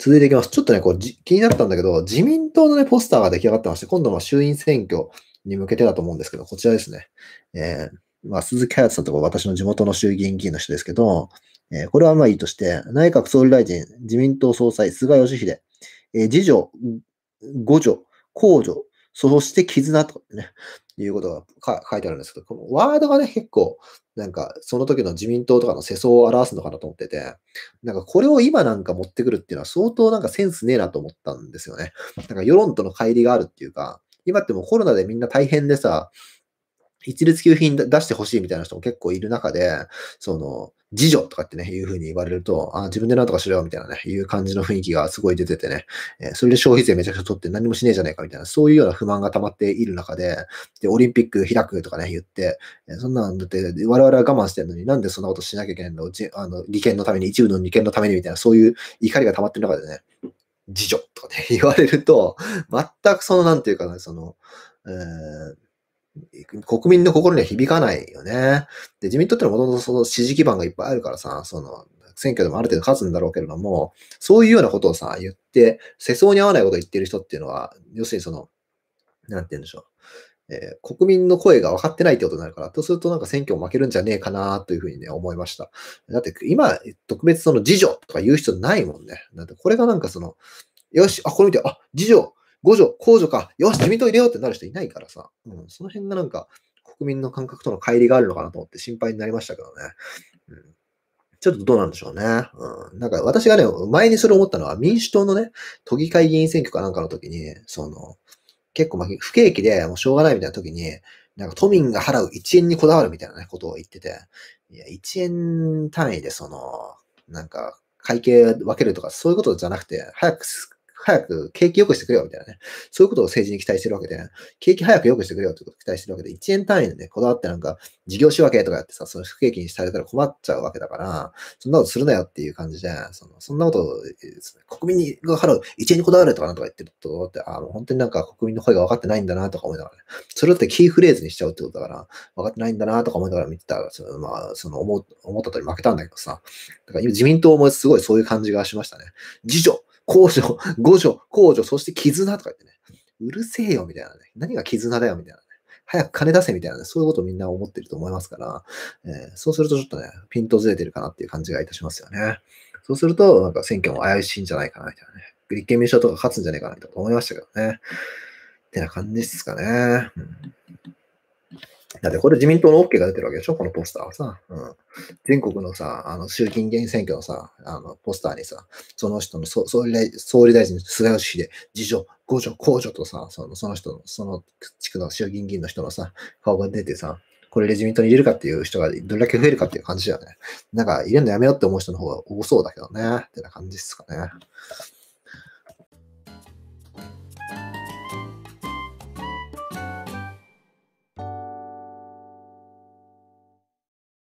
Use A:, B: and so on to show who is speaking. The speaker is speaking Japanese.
A: 続いていきます。ちょっとね、こう気になったんだけど、自民党のね、ポスターが出来上がってまして、今度は衆院選挙に向けてだと思うんですけど、こちらですね。えー、まあ、鈴木隼さんとか私の地元の衆議院議員の人ですけど、えー、これはまあいいとして、内閣総理大臣、自民党総裁、菅義偉、えー、次女、五女、公女、そして絆とね、いうことが書いてあるんですけど、このワードがね、結構、なんか、その時の自民党とかの世相を表すのかなと思ってて、なんかこれを今なんか持ってくるっていうのは相当なんかセンスねえなと思ったんですよね。なんか世論との乖離があるっていうか、今ってもうコロナでみんな大変でさ、一律給付品出してほしいみたいな人も結構いる中で、その、自助とかってね、いうふうに言われると、あ自分でなんとかしろよみたいなね、いう感じの雰囲気がすごい出ててね、えそれで消費税めちゃくちゃ取って何もしねえじゃねえかみたいな、そういうような不満が溜まっている中で、で、オリンピック開くとかね、言って、えそんなんだって、我々は我慢してるのになんでそんなことしなきゃいけないんだ、うち、あの、利権のために、一部の利権のためにみたいな、そういう怒りが溜まってる中でね、自助とかね、言われると、全くその、なんていうかな、その、えー国民の心には響かないよね。で、自民党ってのはもともとその支持基盤がいっぱいあるからさ、その、選挙でもある程度勝つんだろうけれども、そういうようなことをさ、言って、世相に合わないことを言ってる人っていうのは、要するにその、なんて言うんでしょう。えー、国民の声が分かってないってことになるから、とするとなんか選挙を負けるんじゃねえかなというふうにね、思いました。だって今、特別その自助とか言う人ないもんね。だってこれがなんかその、よし、あ、これ見て、あ、自助、五条、公助か、よし、自民党入れようってなる人いないからさ、うん、その辺がなんか、国民の感覚との乖離があるのかなと思って心配になりましたけどね。うん、ちょっとどうなんでしょうね。うん、なんか私がね、前にそれ思ったのは民主党のね、都議会議員選挙かなんかの時に、その、結構まあ不景気でもうしょうがないみたいな時に、なんか都民が払う1円にこだわるみたいな、ね、ことを言ってて、いや、1円単位でその、なんか会計分けるとかそういうことじゃなくて、早く早く景気良くしてくれよみたいなね。そういうことを政治に期待してるわけで、景気早く良くしてくれよってことを期待してるわけで、1円単位でね、こだわってなんか事業仕分けとかやってさ、その不景気にされたら困っちゃうわけだから、そんなことするなよっていう感じで、そのそんなこと、国民が払う、1円にこだわるとかなんとか言ってると、って、あ、もう本当になんか国民の声が分かってないんだなとか思いながらね。それだってキーフレーズにしちゃうってことだから、分かってないんだなとか思いながら見てたら、そのまあ、その思思った通り負けたんだけどさ、だから今自民党もすごいそういう感じがしましたね。次女公助、互 助、公助、そして絆とか言ってね、うるせえよみたいなね、何が絆だよみたいなね、早く金出せみたいなね、そういうことをみんな思ってると思いますから、えー、そうするとちょっとね、ピントずれてるかなっていう感じがいたしますよね。そうすると、なんか選挙も怪しいんじゃないかなみたいなね、立憲民主党とか勝つんじゃないかなと思いましたけどね。ってな感じですかね。うんだってこれ自民党の OK が出てるわけでしょこのポスターはさ。うん。全国のさ、あの、衆議院議員選挙のさ、あの、ポスターにさ、その人の総理大総理大臣、菅義偉、次女、五女、公女とさ、そのその人の、その地区の衆議院議員の人のさ、顔が出てさ、これで自民党に入れるかっていう人がどれだけ増えるかっていう感じだよね。なんか入れるのやめようって思う人の方が多そうだけどね。ってな感じですかね。